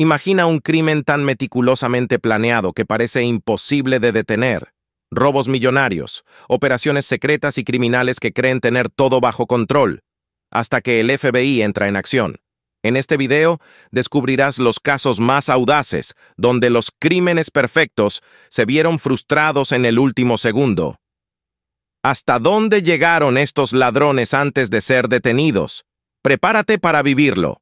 Imagina un crimen tan meticulosamente planeado que parece imposible de detener. Robos millonarios, operaciones secretas y criminales que creen tener todo bajo control, hasta que el FBI entra en acción. En este video descubrirás los casos más audaces donde los crímenes perfectos se vieron frustrados en el último segundo. ¿Hasta dónde llegaron estos ladrones antes de ser detenidos? Prepárate para vivirlo.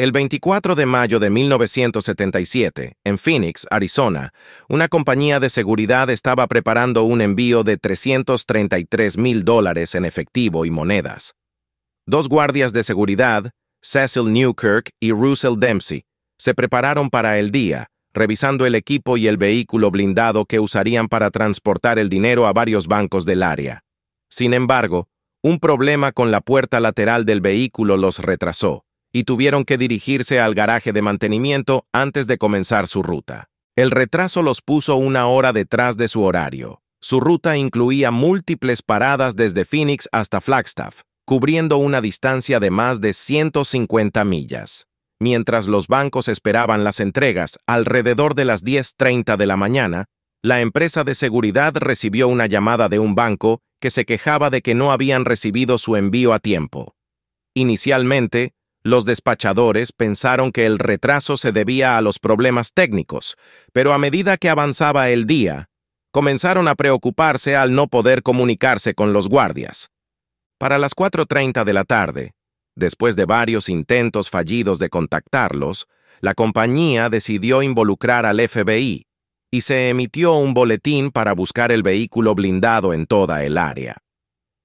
El 24 de mayo de 1977, en Phoenix, Arizona, una compañía de seguridad estaba preparando un envío de 333 mil dólares en efectivo y monedas. Dos guardias de seguridad, Cecil Newkirk y Russell Dempsey, se prepararon para el día, revisando el equipo y el vehículo blindado que usarían para transportar el dinero a varios bancos del área. Sin embargo, un problema con la puerta lateral del vehículo los retrasó y tuvieron que dirigirse al garaje de mantenimiento antes de comenzar su ruta. El retraso los puso una hora detrás de su horario. Su ruta incluía múltiples paradas desde Phoenix hasta Flagstaff, cubriendo una distancia de más de 150 millas. Mientras los bancos esperaban las entregas alrededor de las 10.30 de la mañana, la empresa de seguridad recibió una llamada de un banco que se quejaba de que no habían recibido su envío a tiempo. Inicialmente, los despachadores pensaron que el retraso se debía a los problemas técnicos, pero a medida que avanzaba el día, comenzaron a preocuparse al no poder comunicarse con los guardias. Para las 4.30 de la tarde, después de varios intentos fallidos de contactarlos, la compañía decidió involucrar al FBI y se emitió un boletín para buscar el vehículo blindado en toda el área.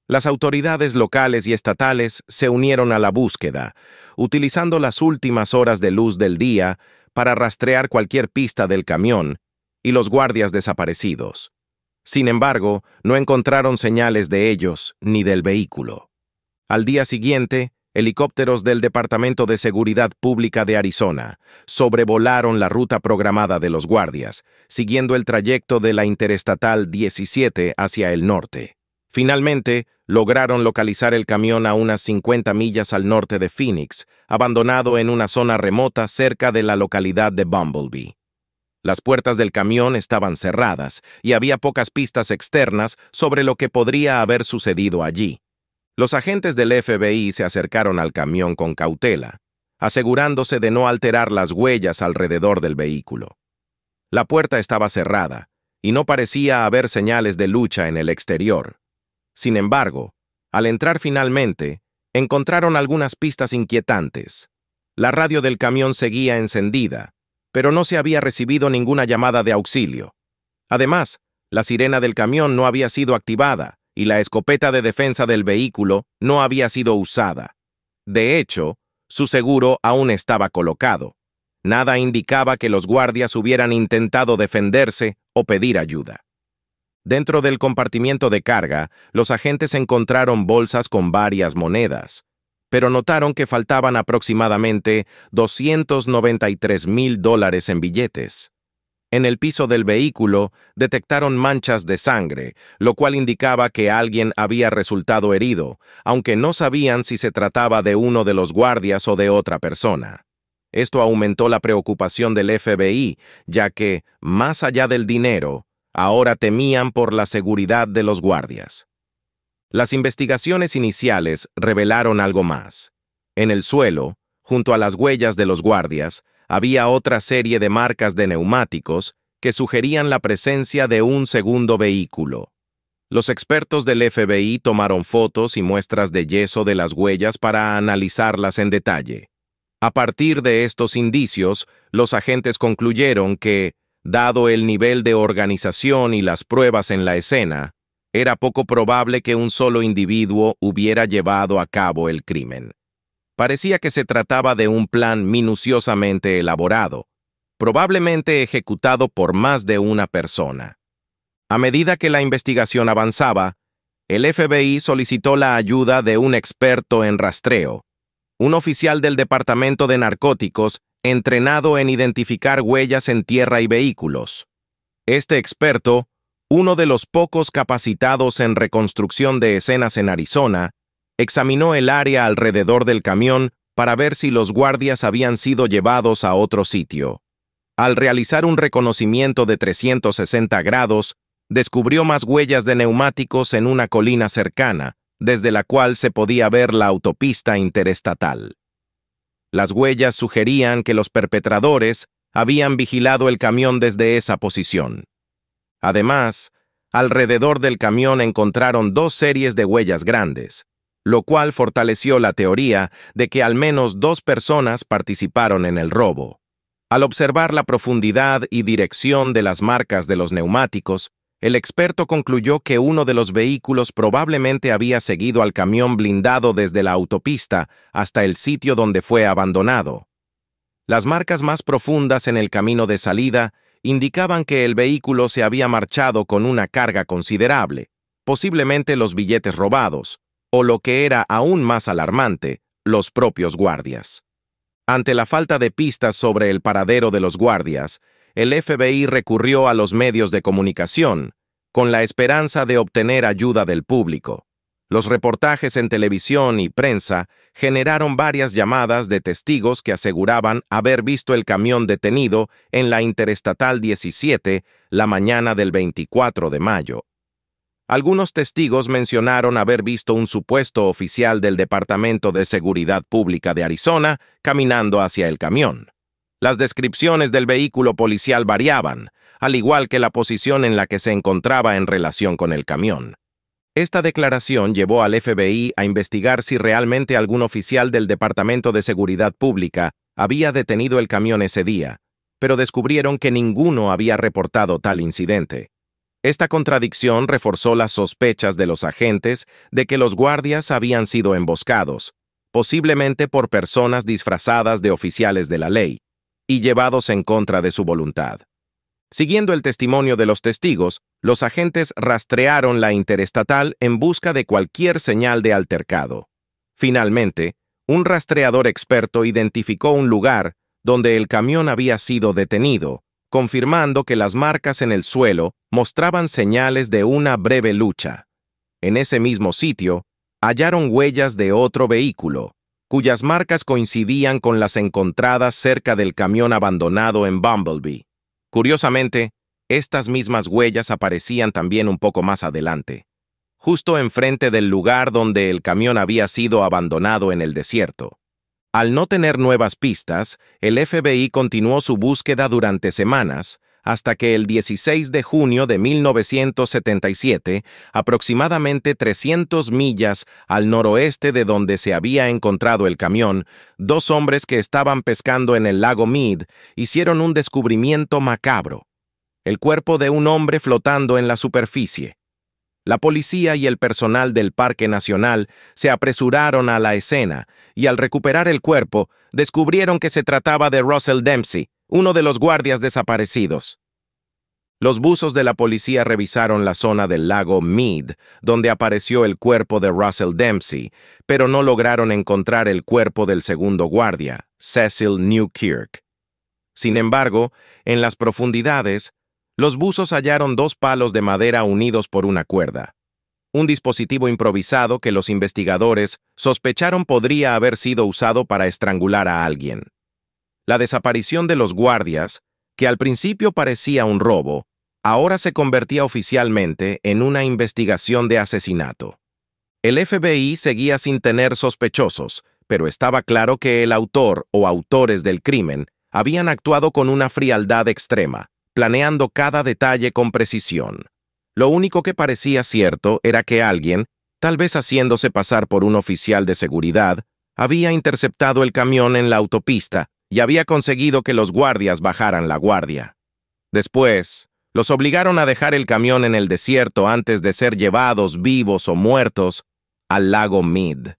Las autoridades locales y estatales se unieron a la búsqueda, utilizando las últimas horas de luz del día para rastrear cualquier pista del camión y los guardias desaparecidos. Sin embargo, no encontraron señales de ellos ni del vehículo. Al día siguiente, helicópteros del Departamento de Seguridad Pública de Arizona sobrevolaron la ruta programada de los guardias, siguiendo el trayecto de la Interestatal 17 hacia el norte. Finalmente, lograron localizar el camión a unas 50 millas al norte de Phoenix, abandonado en una zona remota cerca de la localidad de Bumblebee. Las puertas del camión estaban cerradas y había pocas pistas externas sobre lo que podría haber sucedido allí. Los agentes del FBI se acercaron al camión con cautela, asegurándose de no alterar las huellas alrededor del vehículo. La puerta estaba cerrada, y no parecía haber señales de lucha en el exterior. Sin embargo, al entrar finalmente, encontraron algunas pistas inquietantes. La radio del camión seguía encendida, pero no se había recibido ninguna llamada de auxilio. Además, la sirena del camión no había sido activada y la escopeta de defensa del vehículo no había sido usada. De hecho, su seguro aún estaba colocado. Nada indicaba que los guardias hubieran intentado defenderse o pedir ayuda. Dentro del compartimiento de carga, los agentes encontraron bolsas con varias monedas, pero notaron que faltaban aproximadamente 293 mil dólares en billetes. En el piso del vehículo detectaron manchas de sangre, lo cual indicaba que alguien había resultado herido, aunque no sabían si se trataba de uno de los guardias o de otra persona. Esto aumentó la preocupación del FBI, ya que, más allá del dinero, ahora temían por la seguridad de los guardias. Las investigaciones iniciales revelaron algo más. En el suelo, junto a las huellas de los guardias, había otra serie de marcas de neumáticos que sugerían la presencia de un segundo vehículo. Los expertos del FBI tomaron fotos y muestras de yeso de las huellas para analizarlas en detalle. A partir de estos indicios, los agentes concluyeron que, Dado el nivel de organización y las pruebas en la escena, era poco probable que un solo individuo hubiera llevado a cabo el crimen. Parecía que se trataba de un plan minuciosamente elaborado, probablemente ejecutado por más de una persona. A medida que la investigación avanzaba, el FBI solicitó la ayuda de un experto en rastreo, un oficial del Departamento de Narcóticos entrenado en identificar huellas en tierra y vehículos. Este experto, uno de los pocos capacitados en reconstrucción de escenas en Arizona, examinó el área alrededor del camión para ver si los guardias habían sido llevados a otro sitio. Al realizar un reconocimiento de 360 grados, descubrió más huellas de neumáticos en una colina cercana, desde la cual se podía ver la autopista interestatal. Las huellas sugerían que los perpetradores habían vigilado el camión desde esa posición. Además, alrededor del camión encontraron dos series de huellas grandes, lo cual fortaleció la teoría de que al menos dos personas participaron en el robo. Al observar la profundidad y dirección de las marcas de los neumáticos, el experto concluyó que uno de los vehículos probablemente había seguido al camión blindado desde la autopista hasta el sitio donde fue abandonado. Las marcas más profundas en el camino de salida indicaban que el vehículo se había marchado con una carga considerable, posiblemente los billetes robados, o lo que era aún más alarmante, los propios guardias. Ante la falta de pistas sobre el paradero de los guardias, el FBI recurrió a los medios de comunicación, con la esperanza de obtener ayuda del público. Los reportajes en televisión y prensa generaron varias llamadas de testigos que aseguraban haber visto el camión detenido en la Interestatal 17 la mañana del 24 de mayo. Algunos testigos mencionaron haber visto un supuesto oficial del Departamento de Seguridad Pública de Arizona caminando hacia el camión. Las descripciones del vehículo policial variaban, al igual que la posición en la que se encontraba en relación con el camión. Esta declaración llevó al FBI a investigar si realmente algún oficial del Departamento de Seguridad Pública había detenido el camión ese día, pero descubrieron que ninguno había reportado tal incidente. Esta contradicción reforzó las sospechas de los agentes de que los guardias habían sido emboscados, posiblemente por personas disfrazadas de oficiales de la ley y llevados en contra de su voluntad. Siguiendo el testimonio de los testigos, los agentes rastrearon la interestatal en busca de cualquier señal de altercado. Finalmente, un rastreador experto identificó un lugar donde el camión había sido detenido, confirmando que las marcas en el suelo mostraban señales de una breve lucha. En ese mismo sitio, hallaron huellas de otro vehículo, cuyas marcas coincidían con las encontradas cerca del camión abandonado en Bumblebee. Curiosamente, estas mismas huellas aparecían también un poco más adelante, justo enfrente del lugar donde el camión había sido abandonado en el desierto. Al no tener nuevas pistas, el FBI continuó su búsqueda durante semanas, hasta que el 16 de junio de 1977, aproximadamente 300 millas al noroeste de donde se había encontrado el camión, dos hombres que estaban pescando en el lago Mead hicieron un descubrimiento macabro, el cuerpo de un hombre flotando en la superficie. La policía y el personal del Parque Nacional se apresuraron a la escena y al recuperar el cuerpo descubrieron que se trataba de Russell Dempsey, uno de los guardias desaparecidos. Los buzos de la policía revisaron la zona del lago Mead, donde apareció el cuerpo de Russell Dempsey, pero no lograron encontrar el cuerpo del segundo guardia, Cecil Newkirk. Sin embargo, en las profundidades, los buzos hallaron dos palos de madera unidos por una cuerda. Un dispositivo improvisado que los investigadores sospecharon podría haber sido usado para estrangular a alguien. La desaparición de los guardias, que al principio parecía un robo, ahora se convertía oficialmente en una investigación de asesinato. El FBI seguía sin tener sospechosos, pero estaba claro que el autor o autores del crimen habían actuado con una frialdad extrema, planeando cada detalle con precisión. Lo único que parecía cierto era que alguien, tal vez haciéndose pasar por un oficial de seguridad, había interceptado el camión en la autopista y había conseguido que los guardias bajaran la guardia. Después, los obligaron a dejar el camión en el desierto antes de ser llevados vivos o muertos al lago Mead.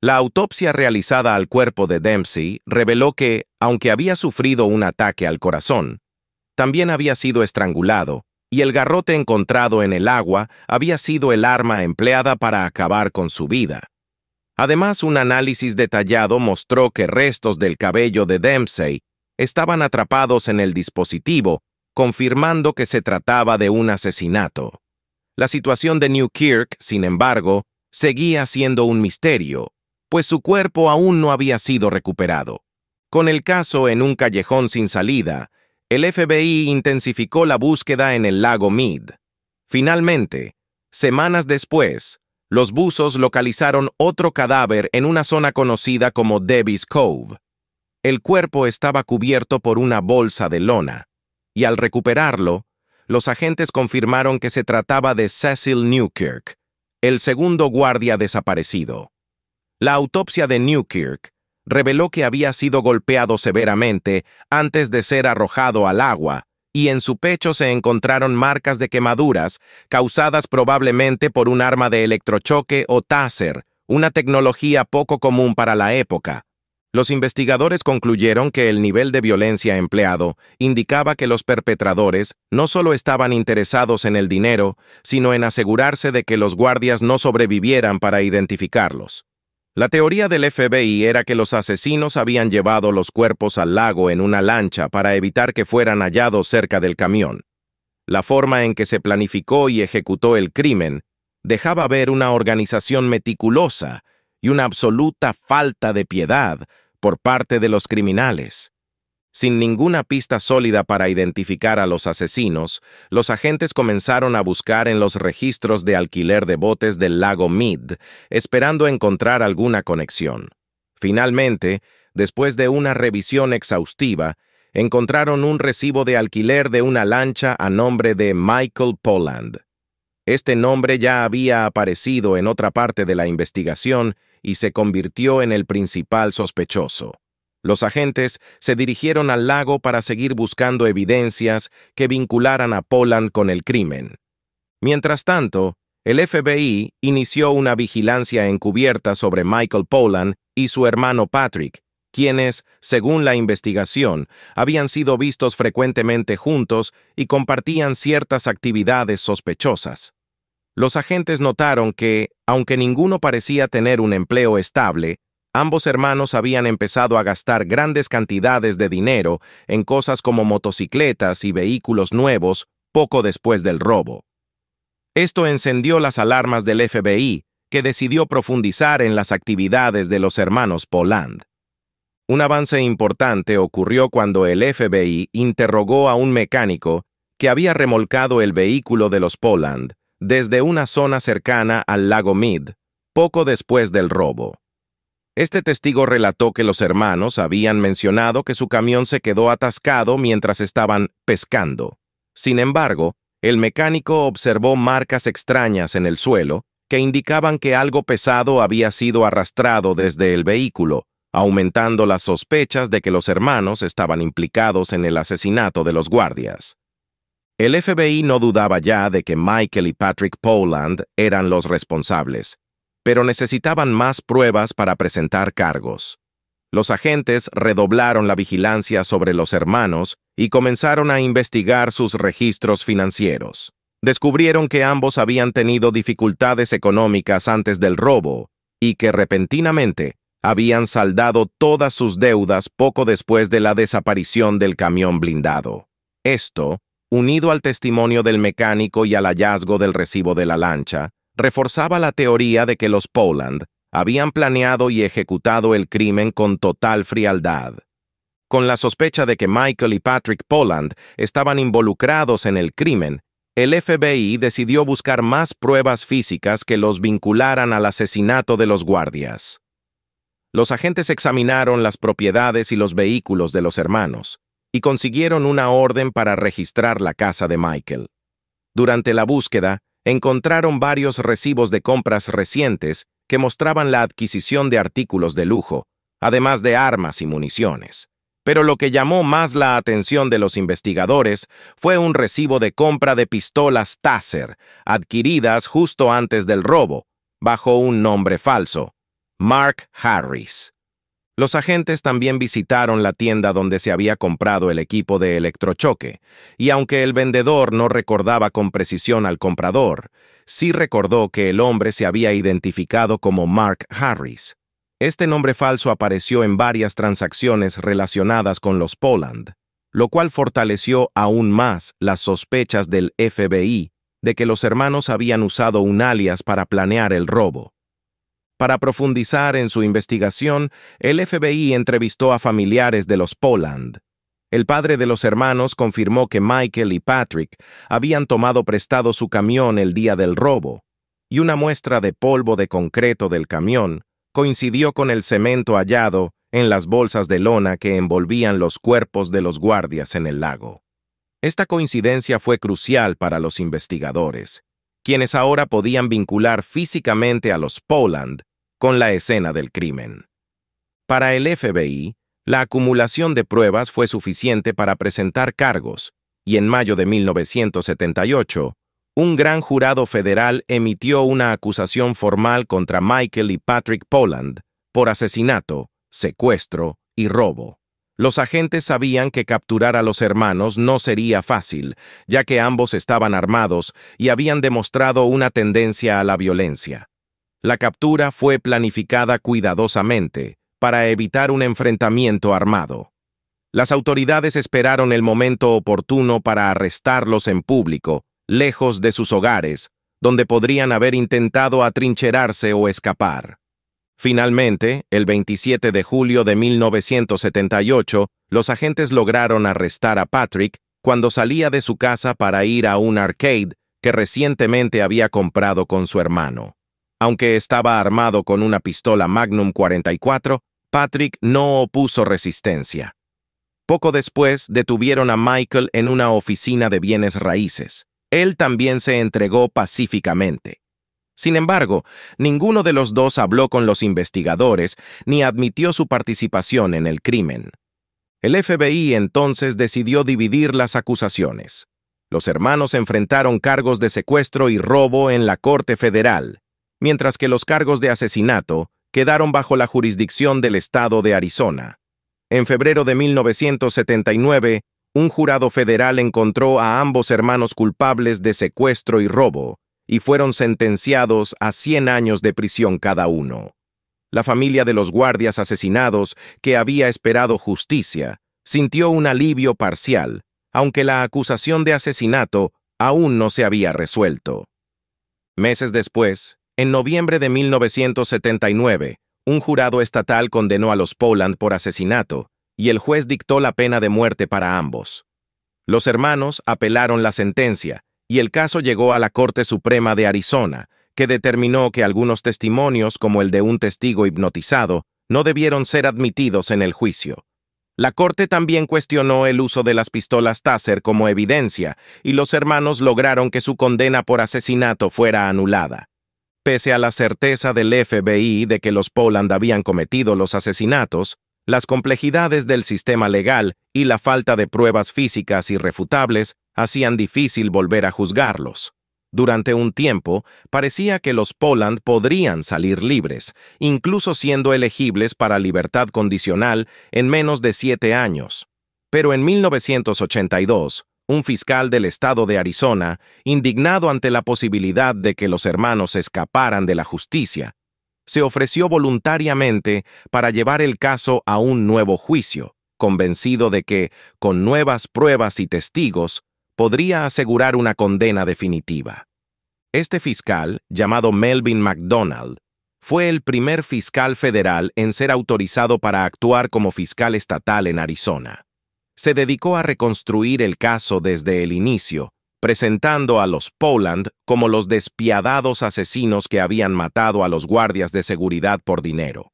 La autopsia realizada al cuerpo de Dempsey reveló que, aunque había sufrido un ataque al corazón, también había sido estrangulado, y el garrote encontrado en el agua había sido el arma empleada para acabar con su vida. Además, un análisis detallado mostró que restos del cabello de Dempsey estaban atrapados en el dispositivo, confirmando que se trataba de un asesinato. La situación de Newkirk, sin embargo, seguía siendo un misterio, pues su cuerpo aún no había sido recuperado. Con el caso en un callejón sin salida, el FBI intensificó la búsqueda en el lago Mead. Finalmente, semanas después, los buzos localizaron otro cadáver en una zona conocida como Debbie's Cove. El cuerpo estaba cubierto por una bolsa de lona, y al recuperarlo, los agentes confirmaron que se trataba de Cecil Newkirk, el segundo guardia desaparecido. La autopsia de Newkirk reveló que había sido golpeado severamente antes de ser arrojado al agua, y en su pecho se encontraron marcas de quemaduras, causadas probablemente por un arma de electrochoque o Taser, una tecnología poco común para la época. Los investigadores concluyeron que el nivel de violencia empleado indicaba que los perpetradores no solo estaban interesados en el dinero, sino en asegurarse de que los guardias no sobrevivieran para identificarlos. La teoría del FBI era que los asesinos habían llevado los cuerpos al lago en una lancha para evitar que fueran hallados cerca del camión. La forma en que se planificó y ejecutó el crimen dejaba ver una organización meticulosa y una absoluta falta de piedad por parte de los criminales. Sin ninguna pista sólida para identificar a los asesinos, los agentes comenzaron a buscar en los registros de alquiler de botes del lago Mead, esperando encontrar alguna conexión. Finalmente, después de una revisión exhaustiva, encontraron un recibo de alquiler de una lancha a nombre de Michael Poland. Este nombre ya había aparecido en otra parte de la investigación y se convirtió en el principal sospechoso. Los agentes se dirigieron al lago para seguir buscando evidencias que vincularan a Poland con el crimen. Mientras tanto, el FBI inició una vigilancia encubierta sobre Michael Poland y su hermano Patrick, quienes, según la investigación, habían sido vistos frecuentemente juntos y compartían ciertas actividades sospechosas. Los agentes notaron que, aunque ninguno parecía tener un empleo estable, Ambos hermanos habían empezado a gastar grandes cantidades de dinero en cosas como motocicletas y vehículos nuevos poco después del robo. Esto encendió las alarmas del FBI, que decidió profundizar en las actividades de los hermanos Poland. Un avance importante ocurrió cuando el FBI interrogó a un mecánico que había remolcado el vehículo de los Poland desde una zona cercana al lago Mid, poco después del robo. Este testigo relató que los hermanos habían mencionado que su camión se quedó atascado mientras estaban pescando. Sin embargo, el mecánico observó marcas extrañas en el suelo que indicaban que algo pesado había sido arrastrado desde el vehículo, aumentando las sospechas de que los hermanos estaban implicados en el asesinato de los guardias. El FBI no dudaba ya de que Michael y Patrick Poland eran los responsables, pero necesitaban más pruebas para presentar cargos. Los agentes redoblaron la vigilancia sobre los hermanos y comenzaron a investigar sus registros financieros. Descubrieron que ambos habían tenido dificultades económicas antes del robo y que repentinamente habían saldado todas sus deudas poco después de la desaparición del camión blindado. Esto, unido al testimonio del mecánico y al hallazgo del recibo de la lancha, reforzaba la teoría de que los Poland habían planeado y ejecutado el crimen con total frialdad. Con la sospecha de que Michael y Patrick Poland estaban involucrados en el crimen, el FBI decidió buscar más pruebas físicas que los vincularan al asesinato de los guardias. Los agentes examinaron las propiedades y los vehículos de los hermanos, y consiguieron una orden para registrar la casa de Michael. Durante la búsqueda, encontraron varios recibos de compras recientes que mostraban la adquisición de artículos de lujo, además de armas y municiones. Pero lo que llamó más la atención de los investigadores fue un recibo de compra de pistolas Taser, adquiridas justo antes del robo, bajo un nombre falso, Mark Harris. Los agentes también visitaron la tienda donde se había comprado el equipo de electrochoque, y aunque el vendedor no recordaba con precisión al comprador, sí recordó que el hombre se había identificado como Mark Harris. Este nombre falso apareció en varias transacciones relacionadas con los Poland, lo cual fortaleció aún más las sospechas del FBI de que los hermanos habían usado un alias para planear el robo. Para profundizar en su investigación, el FBI entrevistó a familiares de los Poland. El padre de los hermanos confirmó que Michael y Patrick habían tomado prestado su camión el día del robo, y una muestra de polvo de concreto del camión coincidió con el cemento hallado en las bolsas de lona que envolvían los cuerpos de los guardias en el lago. Esta coincidencia fue crucial para los investigadores, quienes ahora podían vincular físicamente a los Poland con la escena del crimen. Para el FBI, la acumulación de pruebas fue suficiente para presentar cargos, y en mayo de 1978, un gran jurado federal emitió una acusación formal contra Michael y Patrick Poland por asesinato, secuestro y robo. Los agentes sabían que capturar a los hermanos no sería fácil, ya que ambos estaban armados y habían demostrado una tendencia a la violencia. La captura fue planificada cuidadosamente para evitar un enfrentamiento armado. Las autoridades esperaron el momento oportuno para arrestarlos en público, lejos de sus hogares, donde podrían haber intentado atrincherarse o escapar. Finalmente, el 27 de julio de 1978, los agentes lograron arrestar a Patrick cuando salía de su casa para ir a un arcade que recientemente había comprado con su hermano. Aunque estaba armado con una pistola Magnum 44, Patrick no opuso resistencia. Poco después detuvieron a Michael en una oficina de bienes raíces. Él también se entregó pacíficamente. Sin embargo, ninguno de los dos habló con los investigadores ni admitió su participación en el crimen. El FBI entonces decidió dividir las acusaciones. Los hermanos enfrentaron cargos de secuestro y robo en la Corte Federal, mientras que los cargos de asesinato quedaron bajo la jurisdicción del estado de Arizona. En febrero de 1979, un jurado federal encontró a ambos hermanos culpables de secuestro y robo, y fueron sentenciados a 100 años de prisión cada uno. La familia de los guardias asesinados, que había esperado justicia, sintió un alivio parcial, aunque la acusación de asesinato aún no se había resuelto. Meses después, en noviembre de 1979, un jurado estatal condenó a los Poland por asesinato y el juez dictó la pena de muerte para ambos. Los hermanos apelaron la sentencia y el caso llegó a la Corte Suprema de Arizona, que determinó que algunos testimonios, como el de un testigo hipnotizado, no debieron ser admitidos en el juicio. La Corte también cuestionó el uso de las pistolas Taser como evidencia, y los hermanos lograron que su condena por asesinato fuera anulada. Pese a la certeza del FBI de que los Poland habían cometido los asesinatos, las complejidades del sistema legal y la falta de pruebas físicas irrefutables hacían difícil volver a juzgarlos. Durante un tiempo, parecía que los Poland podrían salir libres, incluso siendo elegibles para libertad condicional en menos de siete años. Pero en 1982, un fiscal del estado de Arizona, indignado ante la posibilidad de que los hermanos escaparan de la justicia, se ofreció voluntariamente para llevar el caso a un nuevo juicio, convencido de que, con nuevas pruebas y testigos, podría asegurar una condena definitiva. Este fiscal, llamado Melvin McDonald, fue el primer fiscal federal en ser autorizado para actuar como fiscal estatal en Arizona se dedicó a reconstruir el caso desde el inicio, presentando a los Poland como los despiadados asesinos que habían matado a los guardias de seguridad por dinero.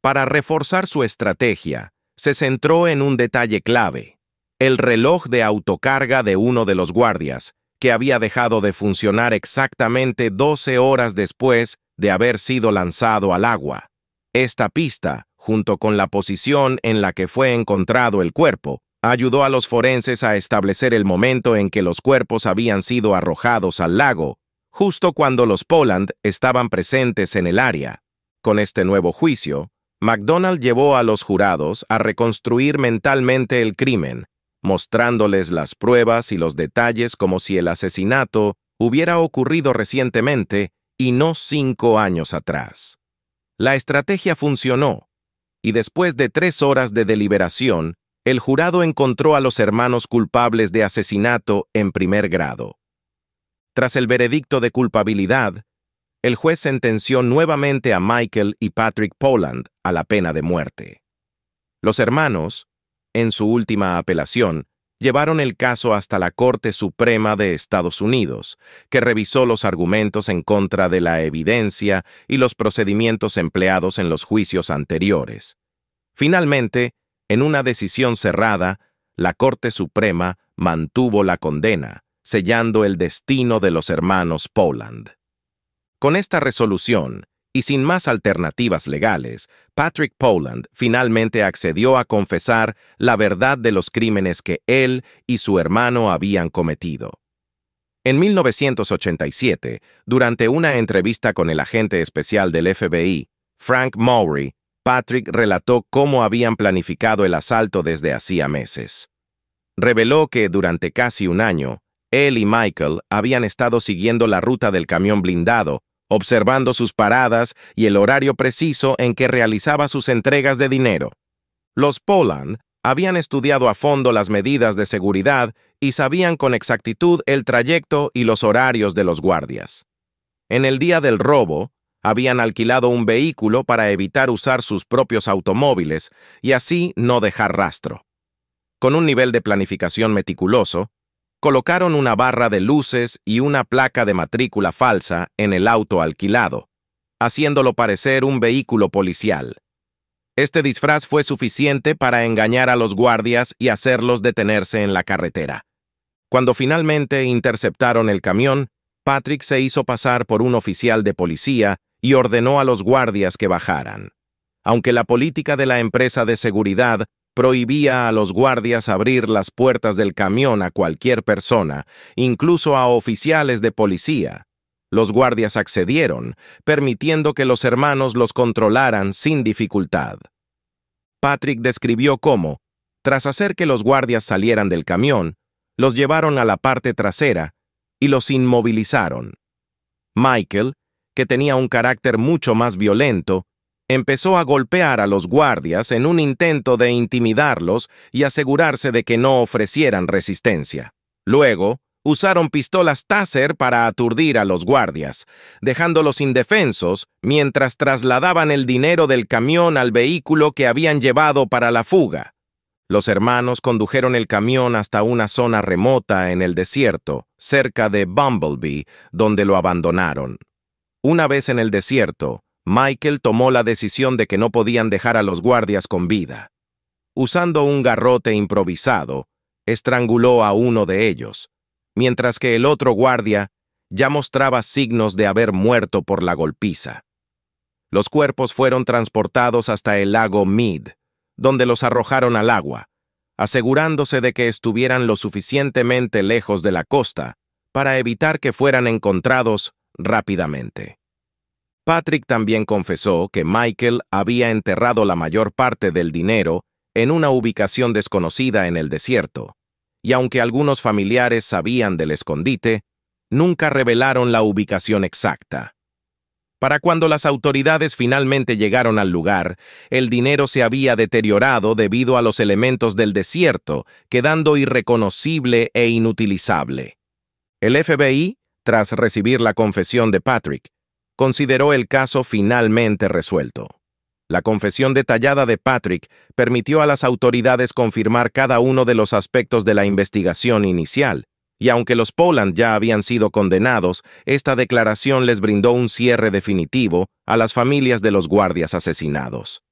Para reforzar su estrategia, se centró en un detalle clave, el reloj de autocarga de uno de los guardias, que había dejado de funcionar exactamente 12 horas después de haber sido lanzado al agua. Esta pista, junto con la posición en la que fue encontrado el cuerpo, ayudó a los forenses a establecer el momento en que los cuerpos habían sido arrojados al lago, justo cuando los Poland estaban presentes en el área. Con este nuevo juicio, McDonald llevó a los jurados a reconstruir mentalmente el crimen, mostrándoles las pruebas y los detalles como si el asesinato hubiera ocurrido recientemente y no cinco años atrás. La estrategia funcionó, y después de tres horas de deliberación, el jurado encontró a los hermanos culpables de asesinato en primer grado. Tras el veredicto de culpabilidad, el juez sentenció nuevamente a Michael y Patrick Poland a la pena de muerte. Los hermanos, en su última apelación, llevaron el caso hasta la Corte Suprema de Estados Unidos, que revisó los argumentos en contra de la evidencia y los procedimientos empleados en los juicios anteriores. Finalmente, en una decisión cerrada, la Corte Suprema mantuvo la condena, sellando el destino de los hermanos Poland. Con esta resolución, y sin más alternativas legales, Patrick Poland finalmente accedió a confesar la verdad de los crímenes que él y su hermano habían cometido. En 1987, durante una entrevista con el agente especial del FBI, Frank Mowry, Patrick relató cómo habían planificado el asalto desde hacía meses. Reveló que durante casi un año, él y Michael habían estado siguiendo la ruta del camión blindado, observando sus paradas y el horario preciso en que realizaba sus entregas de dinero. Los Poland habían estudiado a fondo las medidas de seguridad y sabían con exactitud el trayecto y los horarios de los guardias. En el día del robo, habían alquilado un vehículo para evitar usar sus propios automóviles y así no dejar rastro. Con un nivel de planificación meticuloso, colocaron una barra de luces y una placa de matrícula falsa en el auto alquilado, haciéndolo parecer un vehículo policial. Este disfraz fue suficiente para engañar a los guardias y hacerlos detenerse en la carretera. Cuando finalmente interceptaron el camión, Patrick se hizo pasar por un oficial de policía y ordenó a los guardias que bajaran. Aunque la política de la empresa de seguridad prohibía a los guardias abrir las puertas del camión a cualquier persona, incluso a oficiales de policía. Los guardias accedieron, permitiendo que los hermanos los controlaran sin dificultad. Patrick describió cómo, tras hacer que los guardias salieran del camión, los llevaron a la parte trasera y los inmovilizaron. Michael, que tenía un carácter mucho más violento, empezó a golpear a los guardias en un intento de intimidarlos y asegurarse de que no ofrecieran resistencia. Luego, usaron pistolas Taser para aturdir a los guardias, dejándolos indefensos mientras trasladaban el dinero del camión al vehículo que habían llevado para la fuga. Los hermanos condujeron el camión hasta una zona remota en el desierto, cerca de Bumblebee, donde lo abandonaron. Una vez en el desierto, Michael tomó la decisión de que no podían dejar a los guardias con vida. Usando un garrote improvisado, estranguló a uno de ellos, mientras que el otro guardia ya mostraba signos de haber muerto por la golpiza. Los cuerpos fueron transportados hasta el lago Mead, donde los arrojaron al agua, asegurándose de que estuvieran lo suficientemente lejos de la costa para evitar que fueran encontrados rápidamente. Patrick también confesó que Michael había enterrado la mayor parte del dinero en una ubicación desconocida en el desierto, y aunque algunos familiares sabían del escondite, nunca revelaron la ubicación exacta. Para cuando las autoridades finalmente llegaron al lugar, el dinero se había deteriorado debido a los elementos del desierto, quedando irreconocible e inutilizable. El FBI tras recibir la confesión de Patrick, consideró el caso finalmente resuelto. La confesión detallada de Patrick permitió a las autoridades confirmar cada uno de los aspectos de la investigación inicial, y aunque los Poland ya habían sido condenados, esta declaración les brindó un cierre definitivo a las familias de los guardias asesinados.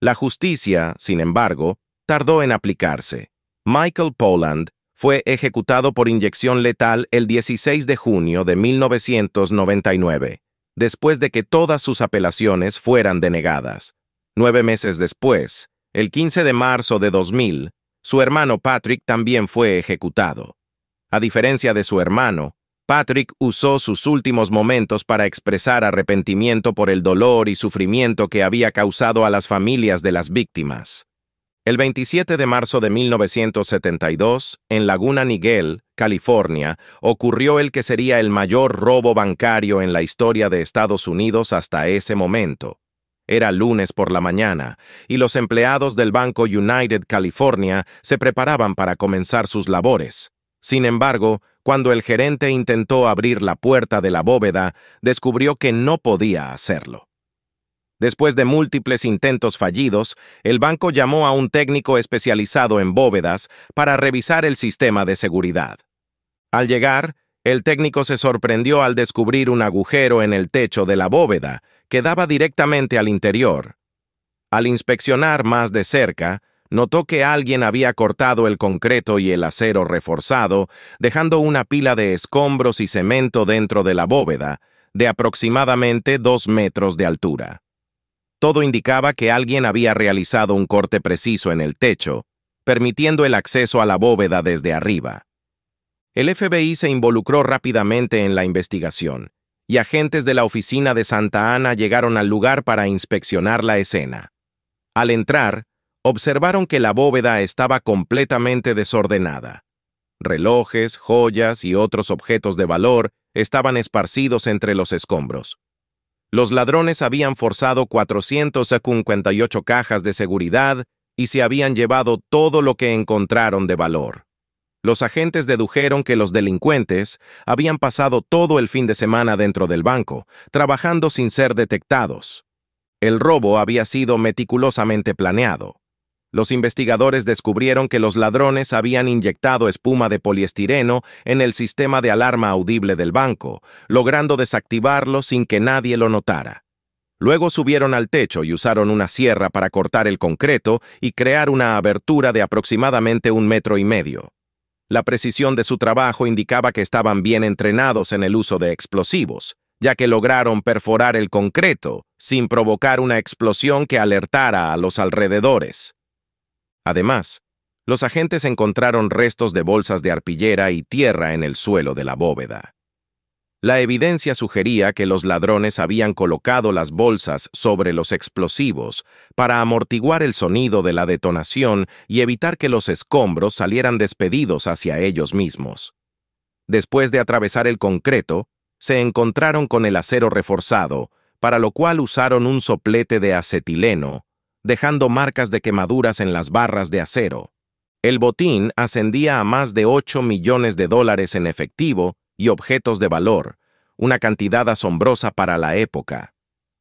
La justicia, sin embargo, tardó en aplicarse. Michael Poland fue ejecutado por inyección letal el 16 de junio de 1999, después de que todas sus apelaciones fueran denegadas. Nueve meses después, el 15 de marzo de 2000, su hermano Patrick también fue ejecutado. A diferencia de su hermano, Patrick usó sus últimos momentos para expresar arrepentimiento por el dolor y sufrimiento que había causado a las familias de las víctimas. El 27 de marzo de 1972, en Laguna Niguel, California, ocurrió el que sería el mayor robo bancario en la historia de Estados Unidos hasta ese momento. Era lunes por la mañana, y los empleados del banco United California se preparaban para comenzar sus labores. Sin embargo, cuando el gerente intentó abrir la puerta de la bóveda, descubrió que no podía hacerlo. Después de múltiples intentos fallidos, el banco llamó a un técnico especializado en bóvedas para revisar el sistema de seguridad. Al llegar, el técnico se sorprendió al descubrir un agujero en el techo de la bóveda que daba directamente al interior. Al inspeccionar más de cerca, notó que alguien había cortado el concreto y el acero reforzado, dejando una pila de escombros y cemento dentro de la bóveda, de aproximadamente dos metros de altura. Todo indicaba que alguien había realizado un corte preciso en el techo, permitiendo el acceso a la bóveda desde arriba. El FBI se involucró rápidamente en la investigación, y agentes de la oficina de Santa Ana llegaron al lugar para inspeccionar la escena. Al entrar, observaron que la bóveda estaba completamente desordenada. Relojes, joyas y otros objetos de valor estaban esparcidos entre los escombros. Los ladrones habían forzado 458 cajas de seguridad y se habían llevado todo lo que encontraron de valor. Los agentes dedujeron que los delincuentes habían pasado todo el fin de semana dentro del banco, trabajando sin ser detectados. El robo había sido meticulosamente planeado. Los investigadores descubrieron que los ladrones habían inyectado espuma de poliestireno en el sistema de alarma audible del banco, logrando desactivarlo sin que nadie lo notara. Luego subieron al techo y usaron una sierra para cortar el concreto y crear una abertura de aproximadamente un metro y medio. La precisión de su trabajo indicaba que estaban bien entrenados en el uso de explosivos, ya que lograron perforar el concreto sin provocar una explosión que alertara a los alrededores. Además, los agentes encontraron restos de bolsas de arpillera y tierra en el suelo de la bóveda. La evidencia sugería que los ladrones habían colocado las bolsas sobre los explosivos para amortiguar el sonido de la detonación y evitar que los escombros salieran despedidos hacia ellos mismos. Después de atravesar el concreto, se encontraron con el acero reforzado, para lo cual usaron un soplete de acetileno dejando marcas de quemaduras en las barras de acero. El botín ascendía a más de 8 millones de dólares en efectivo y objetos de valor, una cantidad asombrosa para la época.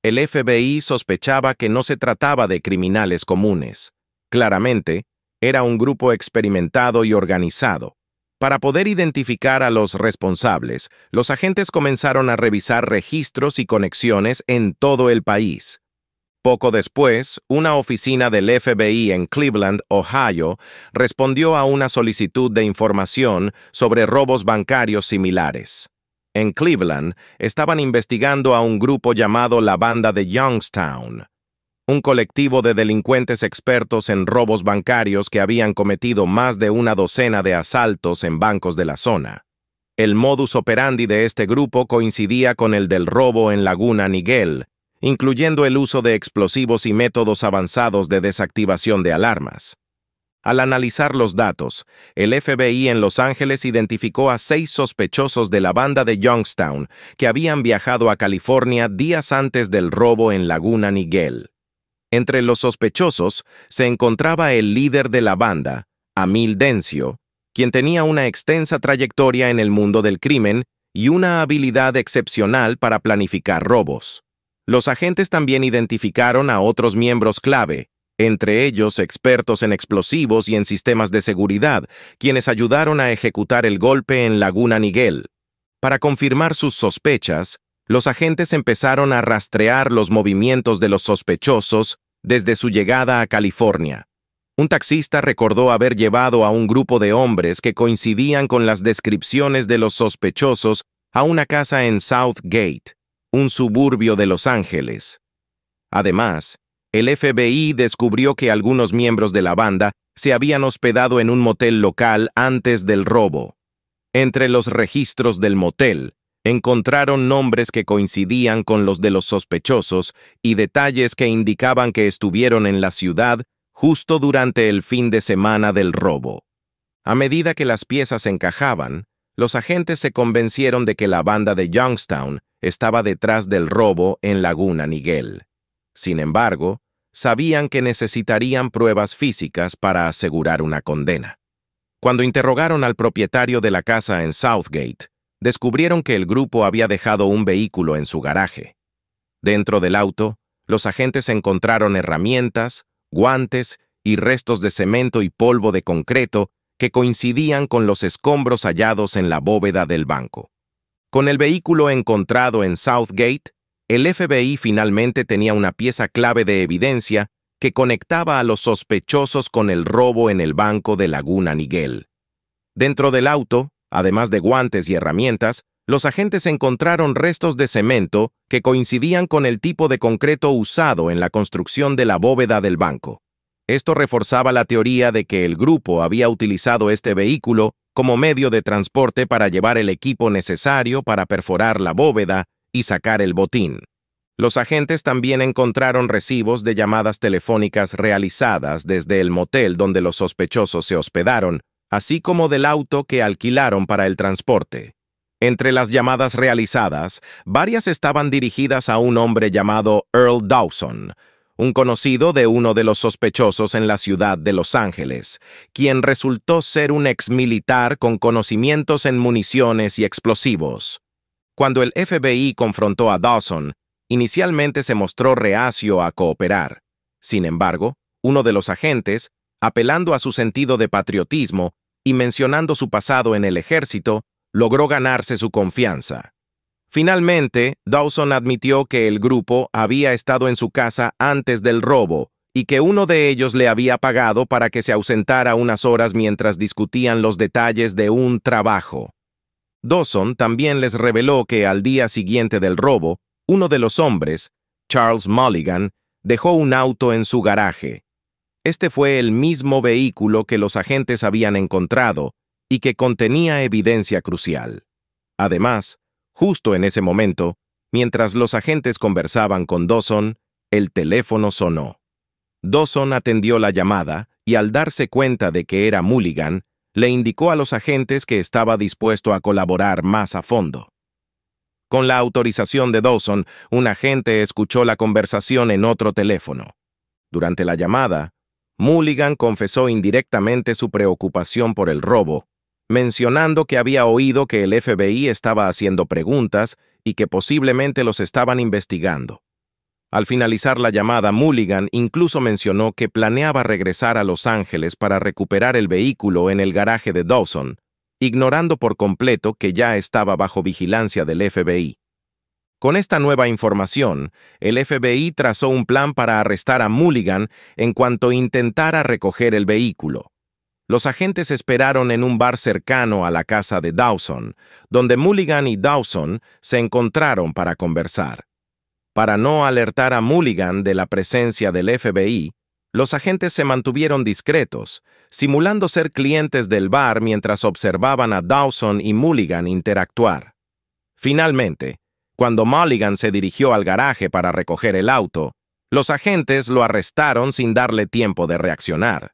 El FBI sospechaba que no se trataba de criminales comunes. Claramente, era un grupo experimentado y organizado. Para poder identificar a los responsables, los agentes comenzaron a revisar registros y conexiones en todo el país. Poco después, una oficina del FBI en Cleveland, Ohio, respondió a una solicitud de información sobre robos bancarios similares. En Cleveland, estaban investigando a un grupo llamado la Banda de Youngstown, un colectivo de delincuentes expertos en robos bancarios que habían cometido más de una docena de asaltos en bancos de la zona. El modus operandi de este grupo coincidía con el del robo en Laguna Niguel, incluyendo el uso de explosivos y métodos avanzados de desactivación de alarmas. Al analizar los datos, el FBI en Los Ángeles identificó a seis sospechosos de la banda de Youngstown que habían viajado a California días antes del robo en Laguna Niguel. Entre los sospechosos se encontraba el líder de la banda, Amil Dencio, quien tenía una extensa trayectoria en el mundo del crimen y una habilidad excepcional para planificar robos. Los agentes también identificaron a otros miembros clave, entre ellos expertos en explosivos y en sistemas de seguridad, quienes ayudaron a ejecutar el golpe en Laguna Niguel. Para confirmar sus sospechas, los agentes empezaron a rastrear los movimientos de los sospechosos desde su llegada a California. Un taxista recordó haber llevado a un grupo de hombres que coincidían con las descripciones de los sospechosos a una casa en South Gate un suburbio de Los Ángeles. Además, el FBI descubrió que algunos miembros de la banda se habían hospedado en un motel local antes del robo. Entre los registros del motel, encontraron nombres que coincidían con los de los sospechosos y detalles que indicaban que estuvieron en la ciudad justo durante el fin de semana del robo. A medida que las piezas encajaban, los agentes se convencieron de que la banda de Youngstown estaba detrás del robo en Laguna Niguel. Sin embargo, sabían que necesitarían pruebas físicas para asegurar una condena. Cuando interrogaron al propietario de la casa en Southgate, descubrieron que el grupo había dejado un vehículo en su garaje. Dentro del auto, los agentes encontraron herramientas, guantes y restos de cemento y polvo de concreto que coincidían con los escombros hallados en la bóveda del banco. Con el vehículo encontrado en Southgate, el FBI finalmente tenía una pieza clave de evidencia que conectaba a los sospechosos con el robo en el banco de Laguna Niguel. Dentro del auto, además de guantes y herramientas, los agentes encontraron restos de cemento que coincidían con el tipo de concreto usado en la construcción de la bóveda del banco. Esto reforzaba la teoría de que el grupo había utilizado este vehículo como medio de transporte para llevar el equipo necesario para perforar la bóveda y sacar el botín. Los agentes también encontraron recibos de llamadas telefónicas realizadas desde el motel donde los sospechosos se hospedaron, así como del auto que alquilaron para el transporte. Entre las llamadas realizadas, varias estaban dirigidas a un hombre llamado Earl Dawson, un conocido de uno de los sospechosos en la ciudad de Los Ángeles, quien resultó ser un exmilitar con conocimientos en municiones y explosivos. Cuando el FBI confrontó a Dawson, inicialmente se mostró reacio a cooperar. Sin embargo, uno de los agentes, apelando a su sentido de patriotismo y mencionando su pasado en el ejército, logró ganarse su confianza. Finalmente, Dawson admitió que el grupo había estado en su casa antes del robo y que uno de ellos le había pagado para que se ausentara unas horas mientras discutían los detalles de un trabajo. Dawson también les reveló que al día siguiente del robo, uno de los hombres, Charles Mulligan, dejó un auto en su garaje. Este fue el mismo vehículo que los agentes habían encontrado y que contenía evidencia crucial. Además, Justo en ese momento, mientras los agentes conversaban con Dawson, el teléfono sonó. Dawson atendió la llamada y al darse cuenta de que era Mulligan, le indicó a los agentes que estaba dispuesto a colaborar más a fondo. Con la autorización de Dawson, un agente escuchó la conversación en otro teléfono. Durante la llamada, Mulligan confesó indirectamente su preocupación por el robo mencionando que había oído que el FBI estaba haciendo preguntas y que posiblemente los estaban investigando. Al finalizar la llamada, Mulligan incluso mencionó que planeaba regresar a Los Ángeles para recuperar el vehículo en el garaje de Dawson, ignorando por completo que ya estaba bajo vigilancia del FBI. Con esta nueva información, el FBI trazó un plan para arrestar a Mulligan en cuanto intentara recoger el vehículo. Los agentes esperaron en un bar cercano a la casa de Dawson, donde Mulligan y Dawson se encontraron para conversar. Para no alertar a Mulligan de la presencia del FBI, los agentes se mantuvieron discretos, simulando ser clientes del bar mientras observaban a Dawson y Mulligan interactuar. Finalmente, cuando Mulligan se dirigió al garaje para recoger el auto, los agentes lo arrestaron sin darle tiempo de reaccionar.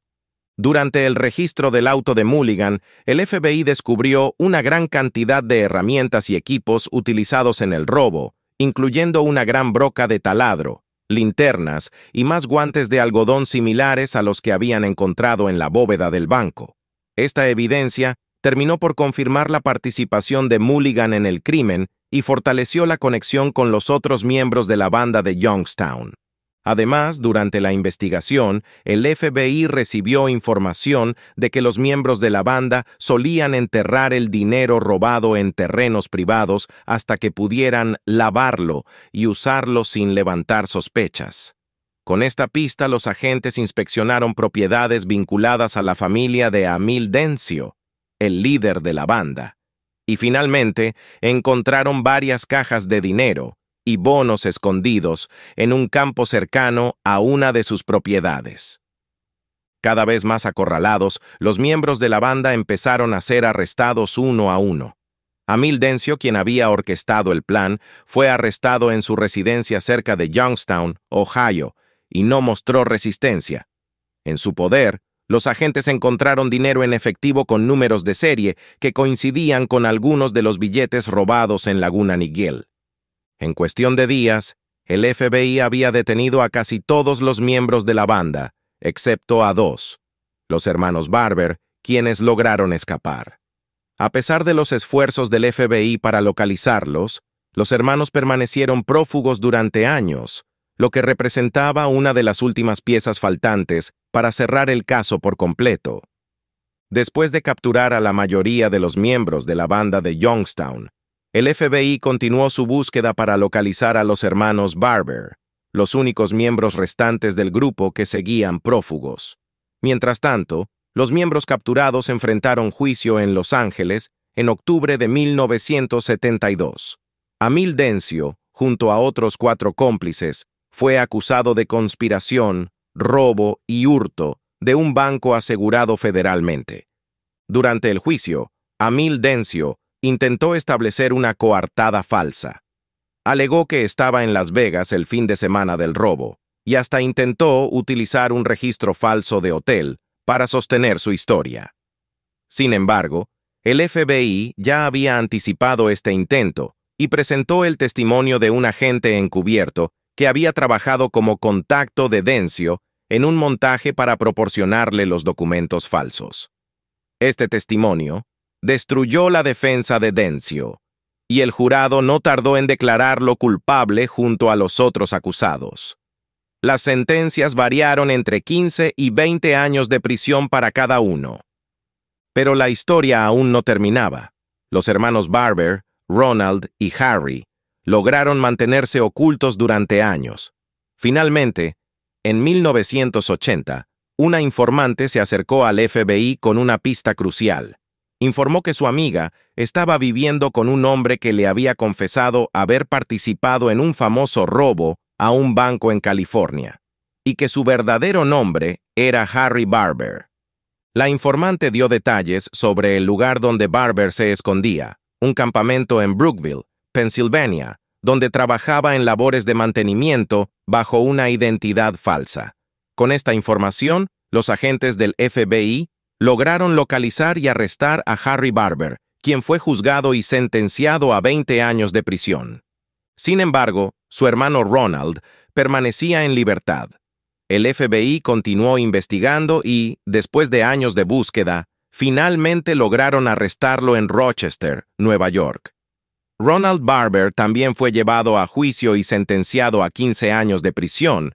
Durante el registro del auto de Mulligan, el FBI descubrió una gran cantidad de herramientas y equipos utilizados en el robo, incluyendo una gran broca de taladro, linternas y más guantes de algodón similares a los que habían encontrado en la bóveda del banco. Esta evidencia terminó por confirmar la participación de Mulligan en el crimen y fortaleció la conexión con los otros miembros de la banda de Youngstown. Además, durante la investigación, el FBI recibió información de que los miembros de la banda solían enterrar el dinero robado en terrenos privados hasta que pudieran lavarlo y usarlo sin levantar sospechas. Con esta pista, los agentes inspeccionaron propiedades vinculadas a la familia de Amil Dencio, el líder de la banda. Y finalmente, encontraron varias cajas de dinero, y bonos escondidos en un campo cercano a una de sus propiedades. Cada vez más acorralados, los miembros de la banda empezaron a ser arrestados uno a uno. Amil Dencio, quien había orquestado el plan, fue arrestado en su residencia cerca de Youngstown, Ohio, y no mostró resistencia. En su poder, los agentes encontraron dinero en efectivo con números de serie que coincidían con algunos de los billetes robados en Laguna Niguel. En cuestión de días, el FBI había detenido a casi todos los miembros de la banda, excepto a dos, los hermanos Barber, quienes lograron escapar. A pesar de los esfuerzos del FBI para localizarlos, los hermanos permanecieron prófugos durante años, lo que representaba una de las últimas piezas faltantes para cerrar el caso por completo. Después de capturar a la mayoría de los miembros de la banda de Youngstown, el FBI continuó su búsqueda para localizar a los hermanos Barber, los únicos miembros restantes del grupo que seguían prófugos. Mientras tanto, los miembros capturados enfrentaron juicio en Los Ángeles en octubre de 1972. Amil Dencio, junto a otros cuatro cómplices, fue acusado de conspiración, robo y hurto de un banco asegurado federalmente. Durante el juicio, Amil Dencio intentó establecer una coartada falsa. Alegó que estaba en Las Vegas el fin de semana del robo, y hasta intentó utilizar un registro falso de hotel para sostener su historia. Sin embargo, el FBI ya había anticipado este intento y presentó el testimonio de un agente encubierto que había trabajado como contacto de Dencio en un montaje para proporcionarle los documentos falsos. Este testimonio, destruyó la defensa de Dencio, y el jurado no tardó en declararlo culpable junto a los otros acusados. Las sentencias variaron entre 15 y 20 años de prisión para cada uno. Pero la historia aún no terminaba. Los hermanos Barber, Ronald y Harry lograron mantenerse ocultos durante años. Finalmente, en 1980, una informante se acercó al FBI con una pista crucial informó que su amiga estaba viviendo con un hombre que le había confesado haber participado en un famoso robo a un banco en California, y que su verdadero nombre era Harry Barber. La informante dio detalles sobre el lugar donde Barber se escondía, un campamento en Brookville, Pensilvania, donde trabajaba en labores de mantenimiento bajo una identidad falsa. Con esta información, los agentes del FBI lograron localizar y arrestar a Harry Barber, quien fue juzgado y sentenciado a 20 años de prisión. Sin embargo, su hermano Ronald permanecía en libertad. El FBI continuó investigando y, después de años de búsqueda, finalmente lograron arrestarlo en Rochester, Nueva York. Ronald Barber también fue llevado a juicio y sentenciado a 15 años de prisión,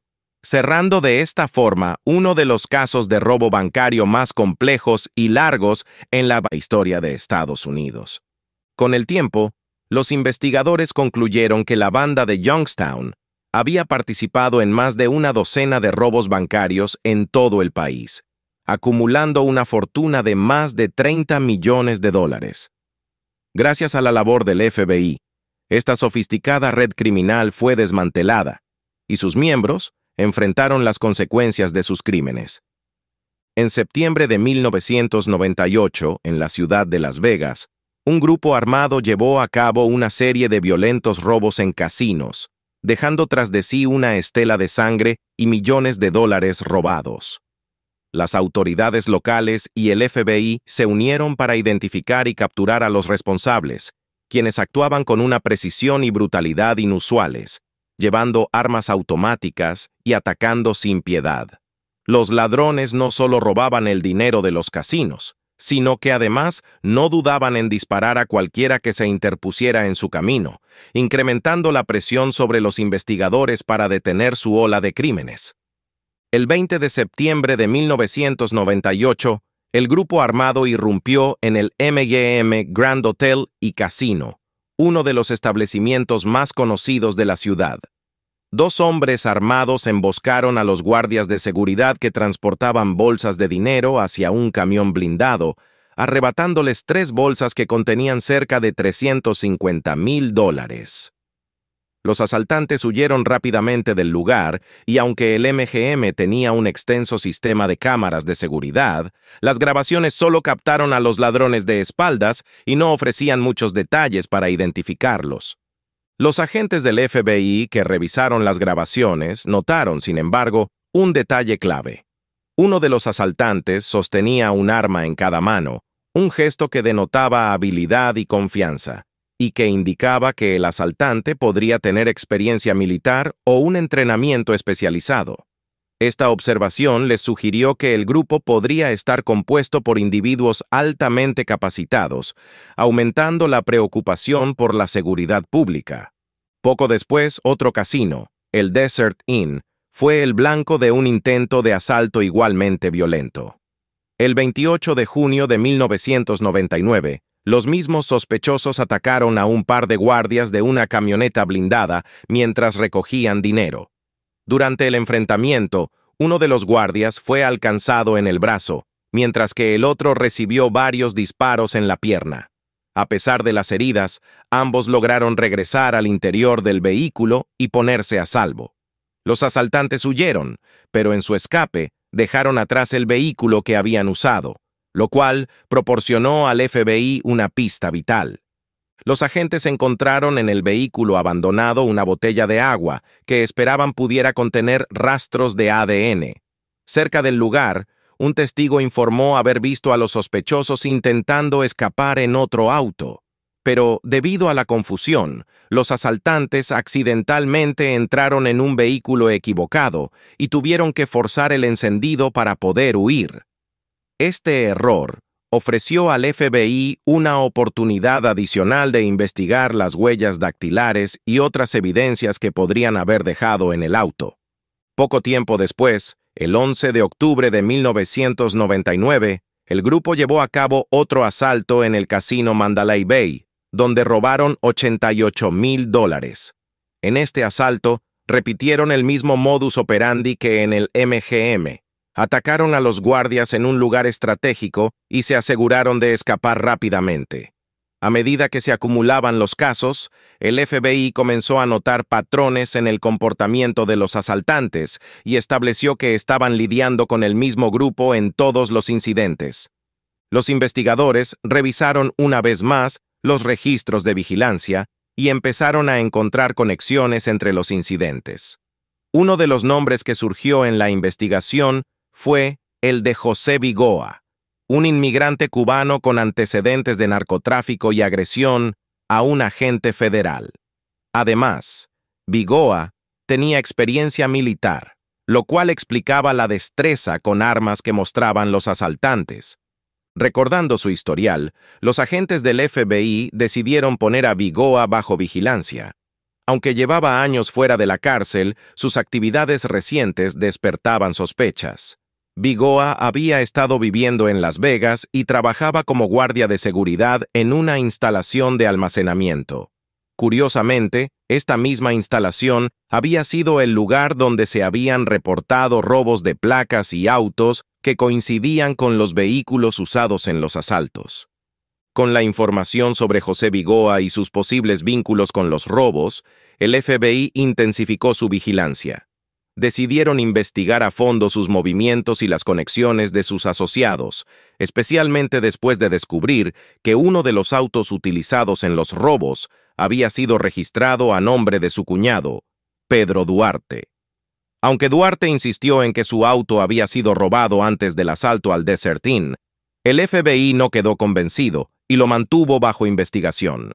cerrando de esta forma uno de los casos de robo bancario más complejos y largos en la historia de Estados Unidos. Con el tiempo, los investigadores concluyeron que la banda de Youngstown había participado en más de una docena de robos bancarios en todo el país, acumulando una fortuna de más de 30 millones de dólares. Gracias a la labor del FBI, esta sofisticada red criminal fue desmantelada, y sus miembros, enfrentaron las consecuencias de sus crímenes. En septiembre de 1998, en la ciudad de Las Vegas, un grupo armado llevó a cabo una serie de violentos robos en casinos, dejando tras de sí una estela de sangre y millones de dólares robados. Las autoridades locales y el FBI se unieron para identificar y capturar a los responsables, quienes actuaban con una precisión y brutalidad inusuales, llevando armas automáticas atacando sin piedad. Los ladrones no solo robaban el dinero de los casinos, sino que además no dudaban en disparar a cualquiera que se interpusiera en su camino, incrementando la presión sobre los investigadores para detener su ola de crímenes. El 20 de septiembre de 1998, el grupo armado irrumpió en el MGM Grand Hotel y Casino, uno de los establecimientos más conocidos de la ciudad dos hombres armados emboscaron a los guardias de seguridad que transportaban bolsas de dinero hacia un camión blindado, arrebatándoles tres bolsas que contenían cerca de 350 mil dólares. Los asaltantes huyeron rápidamente del lugar y aunque el MGM tenía un extenso sistema de cámaras de seguridad, las grabaciones solo captaron a los ladrones de espaldas y no ofrecían muchos detalles para identificarlos. Los agentes del FBI que revisaron las grabaciones notaron, sin embargo, un detalle clave. Uno de los asaltantes sostenía un arma en cada mano, un gesto que denotaba habilidad y confianza, y que indicaba que el asaltante podría tener experiencia militar o un entrenamiento especializado. Esta observación les sugirió que el grupo podría estar compuesto por individuos altamente capacitados, aumentando la preocupación por la seguridad pública. Poco después, otro casino, el Desert Inn, fue el blanco de un intento de asalto igualmente violento. El 28 de junio de 1999, los mismos sospechosos atacaron a un par de guardias de una camioneta blindada mientras recogían dinero. Durante el enfrentamiento, uno de los guardias fue alcanzado en el brazo, mientras que el otro recibió varios disparos en la pierna. A pesar de las heridas, ambos lograron regresar al interior del vehículo y ponerse a salvo. Los asaltantes huyeron, pero en su escape dejaron atrás el vehículo que habían usado, lo cual proporcionó al FBI una pista vital. Los agentes encontraron en el vehículo abandonado una botella de agua que esperaban pudiera contener rastros de ADN. Cerca del lugar, un testigo informó haber visto a los sospechosos intentando escapar en otro auto. Pero, debido a la confusión, los asaltantes accidentalmente entraron en un vehículo equivocado y tuvieron que forzar el encendido para poder huir. Este error ofreció al FBI una oportunidad adicional de investigar las huellas dactilares y otras evidencias que podrían haber dejado en el auto. Poco tiempo después, el 11 de octubre de 1999, el grupo llevó a cabo otro asalto en el casino Mandalay Bay, donde robaron 88 mil dólares. En este asalto, repitieron el mismo modus operandi que en el MGM, atacaron a los guardias en un lugar estratégico y se aseguraron de escapar rápidamente. A medida que se acumulaban los casos, el FBI comenzó a notar patrones en el comportamiento de los asaltantes y estableció que estaban lidiando con el mismo grupo en todos los incidentes. Los investigadores revisaron una vez más los registros de vigilancia y empezaron a encontrar conexiones entre los incidentes. Uno de los nombres que surgió en la investigación fue el de José Vigoa, un inmigrante cubano con antecedentes de narcotráfico y agresión a un agente federal. Además, Vigoa tenía experiencia militar, lo cual explicaba la destreza con armas que mostraban los asaltantes. Recordando su historial, los agentes del FBI decidieron poner a Vigoa bajo vigilancia. Aunque llevaba años fuera de la cárcel, sus actividades recientes despertaban sospechas. Bigoa había estado viviendo en Las Vegas y trabajaba como guardia de seguridad en una instalación de almacenamiento. Curiosamente, esta misma instalación había sido el lugar donde se habían reportado robos de placas y autos que coincidían con los vehículos usados en los asaltos. Con la información sobre José Bigoa y sus posibles vínculos con los robos, el FBI intensificó su vigilancia decidieron investigar a fondo sus movimientos y las conexiones de sus asociados, especialmente después de descubrir que uno de los autos utilizados en los robos había sido registrado a nombre de su cuñado, Pedro Duarte. Aunque Duarte insistió en que su auto había sido robado antes del asalto al Desertín, el FBI no quedó convencido y lo mantuvo bajo investigación.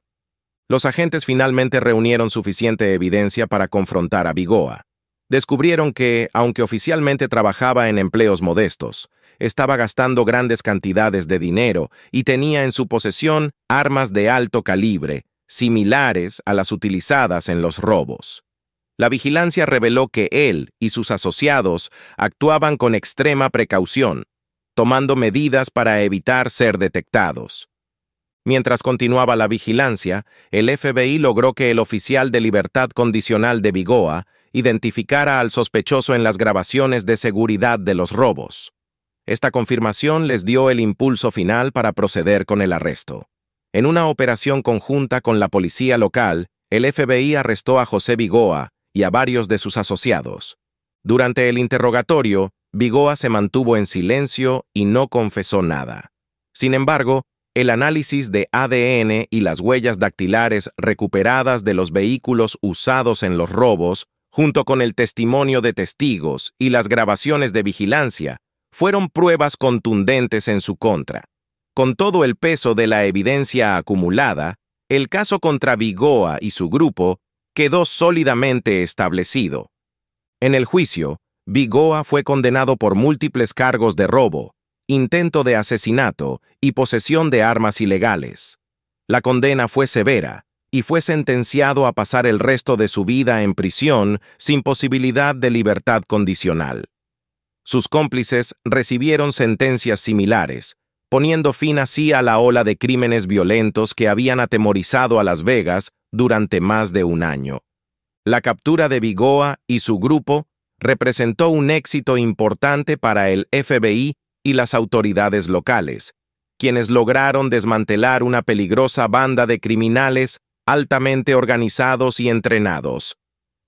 Los agentes finalmente reunieron suficiente evidencia para confrontar a Bigoa descubrieron que, aunque oficialmente trabajaba en empleos modestos, estaba gastando grandes cantidades de dinero y tenía en su posesión armas de alto calibre, similares a las utilizadas en los robos. La vigilancia reveló que él y sus asociados actuaban con extrema precaución, tomando medidas para evitar ser detectados. Mientras continuaba la vigilancia, el FBI logró que el oficial de libertad condicional de Bigoa identificara al sospechoso en las grabaciones de seguridad de los robos. Esta confirmación les dio el impulso final para proceder con el arresto. En una operación conjunta con la policía local, el FBI arrestó a José Vigoa y a varios de sus asociados. Durante el interrogatorio, Vigoa se mantuvo en silencio y no confesó nada. Sin embargo, el análisis de ADN y las huellas dactilares recuperadas de los vehículos usados en los robos junto con el testimonio de testigos y las grabaciones de vigilancia, fueron pruebas contundentes en su contra. Con todo el peso de la evidencia acumulada, el caso contra Vigoa y su grupo quedó sólidamente establecido. En el juicio, Vigoa fue condenado por múltiples cargos de robo, intento de asesinato y posesión de armas ilegales. La condena fue severa, y fue sentenciado a pasar el resto de su vida en prisión sin posibilidad de libertad condicional. Sus cómplices recibieron sentencias similares, poniendo fin así a la ola de crímenes violentos que habían atemorizado a Las Vegas durante más de un año. La captura de Bigoa y su grupo representó un éxito importante para el FBI y las autoridades locales, quienes lograron desmantelar una peligrosa banda de criminales altamente organizados y entrenados.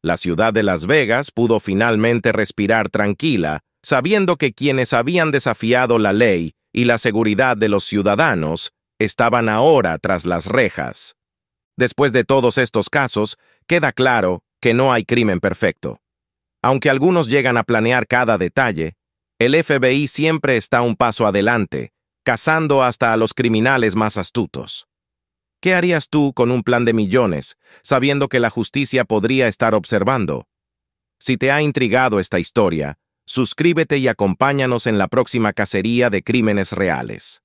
La ciudad de Las Vegas pudo finalmente respirar tranquila, sabiendo que quienes habían desafiado la ley y la seguridad de los ciudadanos estaban ahora tras las rejas. Después de todos estos casos, queda claro que no hay crimen perfecto. Aunque algunos llegan a planear cada detalle, el FBI siempre está un paso adelante, cazando hasta a los criminales más astutos. ¿Qué harías tú con un plan de millones, sabiendo que la justicia podría estar observando? Si te ha intrigado esta historia, suscríbete y acompáñanos en la próxima cacería de crímenes reales.